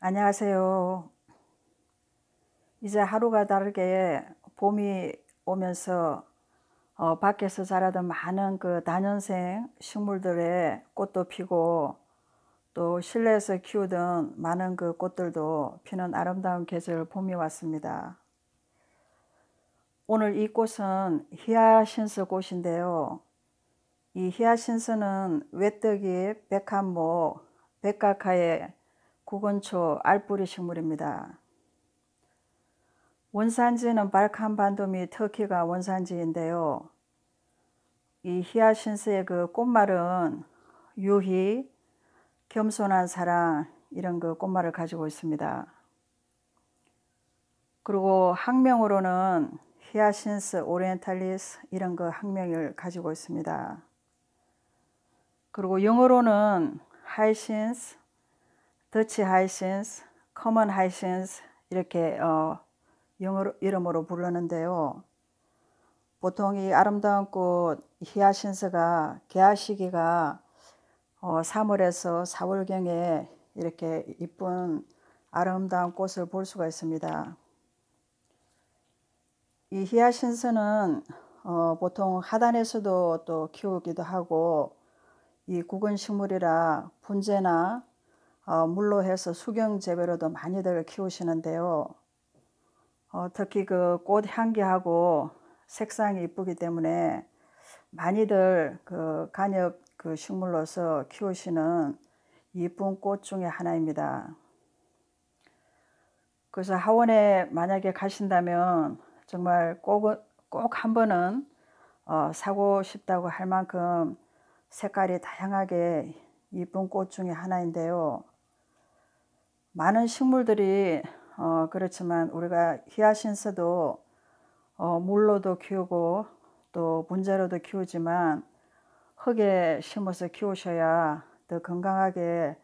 안녕하세요. 이제 하루가 다르게 봄이 오면서 어, 밖에서 자라던 많은 그 다년생 식물들의 꽃도 피고 또 실내에서 키우던 많은 그 꽃들도 피는 아름다운 계절 봄이 왔습니다. 오늘 이 꽃은 히아신스 꽃인데요. 이 히아신스는 외떡이 백합목 백각화에 구건초 알뿌리 식물입니다. 원산지는 발칸반도 및 터키가 원산지인데요. 이 히아신스의 그 꽃말은 유희, 겸손한 사랑 이런 그 꽃말을 가지고 있습니다. 그리고 학명으로는 히아신스 오리엔탈리스 이런 그 학명을 가지고 있습니다. 그리고 영어로는 하이신스 더치 하이신스, 커먼 하이신스 이렇게 어, 영어로 이름으로 부르는데요. 보통 이 아름다운 꽃 히아신스가 개화 시기가 어, 3월에서 4월경에 이렇게 이쁜 아름다운 꽃을 볼 수가 있습니다. 이 히아신스는 어, 보통 하단에서도 또 키우기도 하고 이 구근 식물이라 분재나 어, 물로 해서 수경 재배로도 많이들 키우시는데요. 어, 특히 그 꽃 향기하고 색상이 이쁘기 때문에 많이들 그 간엽 그 식물로서 키우시는 이쁜 꽃 중에 하나입니다. 그래서 하원에 만약에 가신다면 정말 꼭, 꼭 한 번은 어, 사고 싶다고 할 만큼 색깔이 다양하게 이쁜 꽃 중에 하나인데요. 많은 식물들이 어, 그렇지만 우리가 히아신스도 어, 물로도 키우고 또 문제로도 키우지만 흙에 심어서 키우셔야 더 건강하게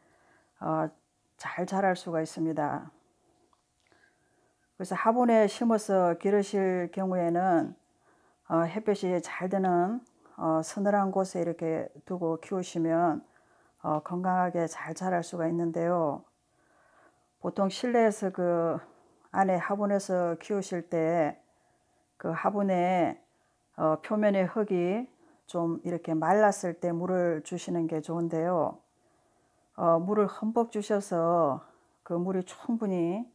어, 잘 자랄 수가 있습니다. 그래서 화분에 심어서 기르실 경우에는 어, 햇볕이 잘 드는 어, 서늘한 곳에 이렇게 두고 키우시면 어, 건강하게 잘 자랄 수가 있는데요. 보통 실내에서 그 안에 화분에서 키우실 때 그 화분에 어, 표면의 흙이 좀 이렇게 말랐을 때 물을 주시는 게 좋은데요. 어, 물을 흠뻑 주셔서 그 물이 충분히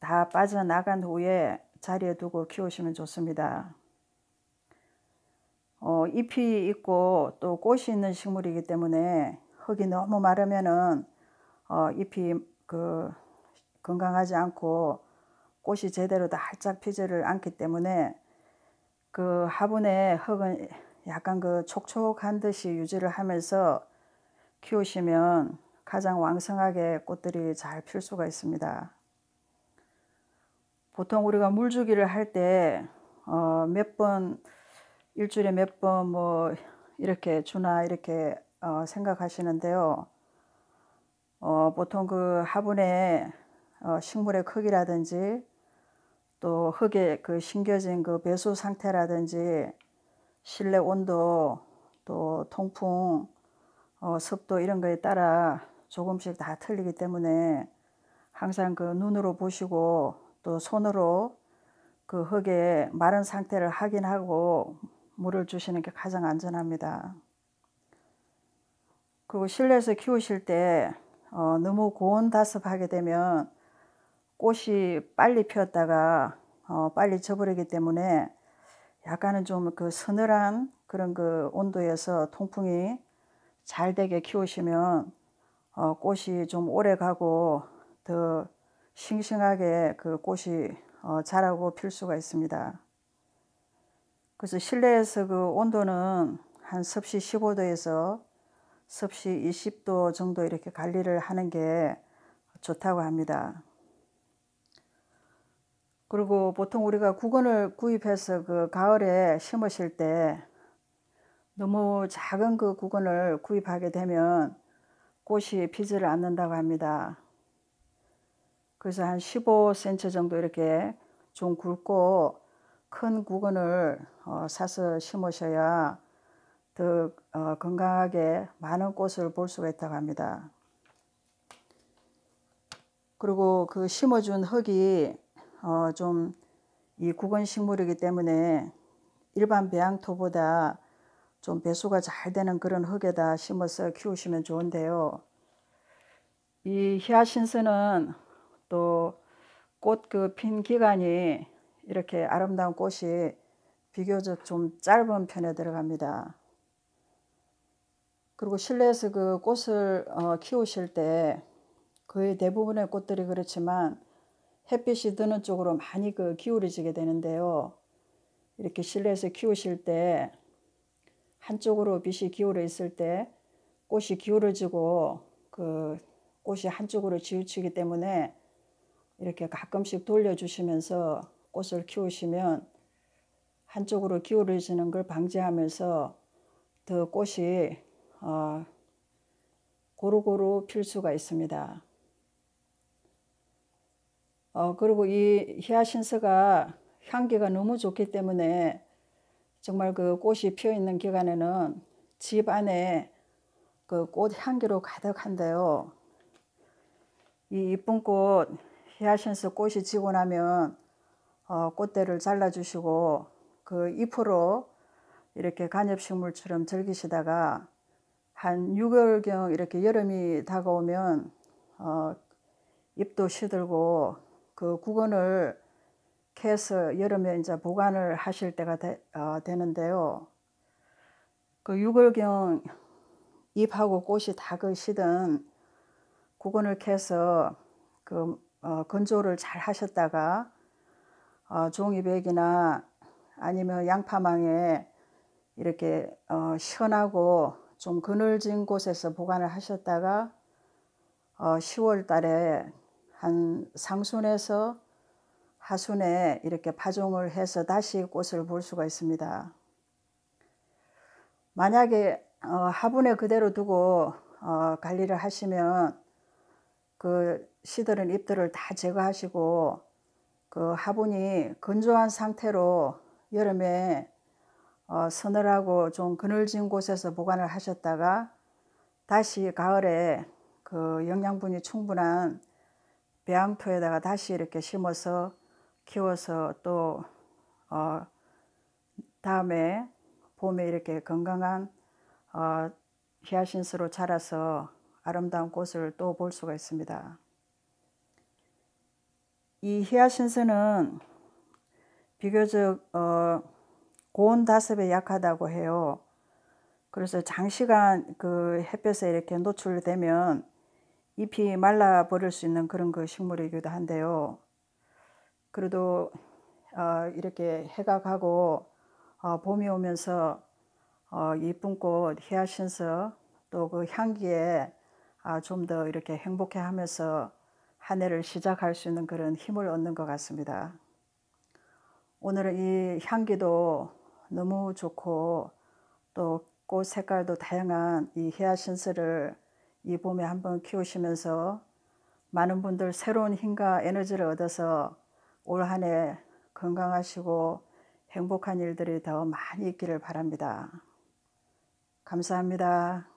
다 빠져나간 후에 자리에 두고 키우시면 좋습니다. 어, 잎이 있고 또 꽃이 있는 식물이기 때문에 흙이 너무 마르면은 어, 잎이 그 건강하지 않고 꽃이 제대로 다 활짝 피지를 않기 때문에 그화분에 흙은 약간 그 촉촉한 듯이 유지를 하면서 키우시면 가장 왕성하게 꽃들이 잘 필 수가 있습니다. 보통 우리가 물주기를 할 때 몇번 어 일주일에 몇 번 뭐 이렇게 주나 이렇게 어 생각하시는데요. 어 보통 그 화분에 어, 식물의 크기라든지 또 흙에 그 심겨진 그 배수 상태라든지 실내 온도 또 통풍 어, 습도 이런 거에 따라 조금씩 다 틀리기 때문에 항상 그 눈으로 보시고 또 손으로 그 흙에 마른 상태를 확인하고 물을 주시는 게 가장 안전합니다. 그리고 실내에서 키우실 때 어, 너무 고온 다습하게 되면 꽃이 빨리 피었다가 어, 빨리 져버리기 때문에 약간은 좀 그 서늘한 그런 그 온도에서 통풍이 잘 되게 키우시면 어, 꽃이 좀 오래 가고 더 싱싱하게 그 꽃이 어, 자라고 필 수가 있습니다. 그래서 실내에서 그 온도는 한 섭씨 15도에서 섭씨 20도 정도 이렇게 관리를 하는 게 좋다고 합니다. 그리고 보통 우리가 구근을 구입해서 그 가을에 심으실 때 너무 작은 그 구근을 구입하게 되면 꽃이 피지를 않는다고 합니다. 그래서 한 15cm 정도 이렇게 좀 굵고 큰 구근을 어, 사서 심으셔야 더 어, 건강하게 많은 꽃을 볼 수가 있다고 합니다. 그리고 그 심어준 흙이 어, 좀이 국원 식물이기 때문에 일반 배양토보다 좀 배수가 잘 되는 그런 흙에다 심어서 키우시면 좋은데요. 이 히아신스는 또 꽃 그 핀 기간이 이렇게 아름다운 꽃이 비교적 좀 짧은 편에 들어갑니다. 그리고 실내에서 그 꽃을 어, 키우실 때 거의 대부분의 꽃들이 그렇지만 햇빛이 드는 쪽으로 많이 그 기울어지게 되는데요. 이렇게 실내에서 키우실 때 한쪽으로 빛이 기울어 있을 때 꽃이 기울어지고 그 꽃이 한쪽으로 지우치기 때문에 이렇게 가끔씩 돌려주시면서 꽃을 키우시면 한쪽으로 기울어지는 걸 방지하면서 더 꽃이 어, 고루고루 필 수가 있습니다. 어, 그리고 이 히아신스가 향기가 너무 좋기 때문에 정말 그 꽃이 피어 있는 기간에는 집 안에 그 꽃 향기로 가득한데요. 이 이쁜 꽃 히아신스 꽃이 지고 나면 어, 꽃대를 잘라주시고 그 잎으로 이렇게 간엽식물처럼 즐기시다가 한 6개월경 이렇게 여름이 다가오면 어, 잎도 시들고 그 구근을 캐서 여름에 이제 보관을 하실 때가 되, 어, 되는데요. 그 6월경 잎하고 꽃이 다 그 시든 구근을 캐서 그 어, 건조를 잘 하셨다가 어, 종이백이나 아니면 양파망에 이렇게 어, 시원하고 좀 그늘진 곳에서 보관을 하셨다가 어, 10월 달에 한 상순에서 하순에 이렇게 파종을 해서 다시 꽃을 볼 수가 있습니다. 만약에 어, 화분에 그대로 두고 어, 관리를 하시면 그 시들은 잎들을 다 제거하시고 그 화분이 건조한 상태로 여름에 어, 서늘하고 좀 그늘진 곳에서 보관을 하셨다가 다시 가을에 그 영양분이 충분한 배양토에다가 다시 이렇게 심어서 키워서 또 어, 다음에 봄에 이렇게 건강한 어, 히아신스로 자라서 아름다운 꽃을 또 볼 수가 있습니다. 이 히아신스는 비교적 어, 고온 다습에 약하다고 해요. 그래서 장시간 그 햇볕에 이렇게 노출되면 잎이 말라 버릴 수 있는 그런 그 식물이기도 한데요. 그래도 어, 이렇게 해가 가고 어, 봄이 오면서 어, 이쁜 꽃 히아신스 또그 향기에 아, 좀 더 이렇게 행복해하면서 한 해를 시작할 수 있는 그런 힘을 얻는 것 같습니다. 오늘은 이 향기도 너무 좋고 또 꽃 색깔도 다양한 이 히아신스를 이 봄에 한번 키우시면서 많은 분들 새로운 힘과 에너지를 얻어서 올 한 해 건강하시고 행복한 일들이 더 많이 있기를 바랍니다. 감사합니다.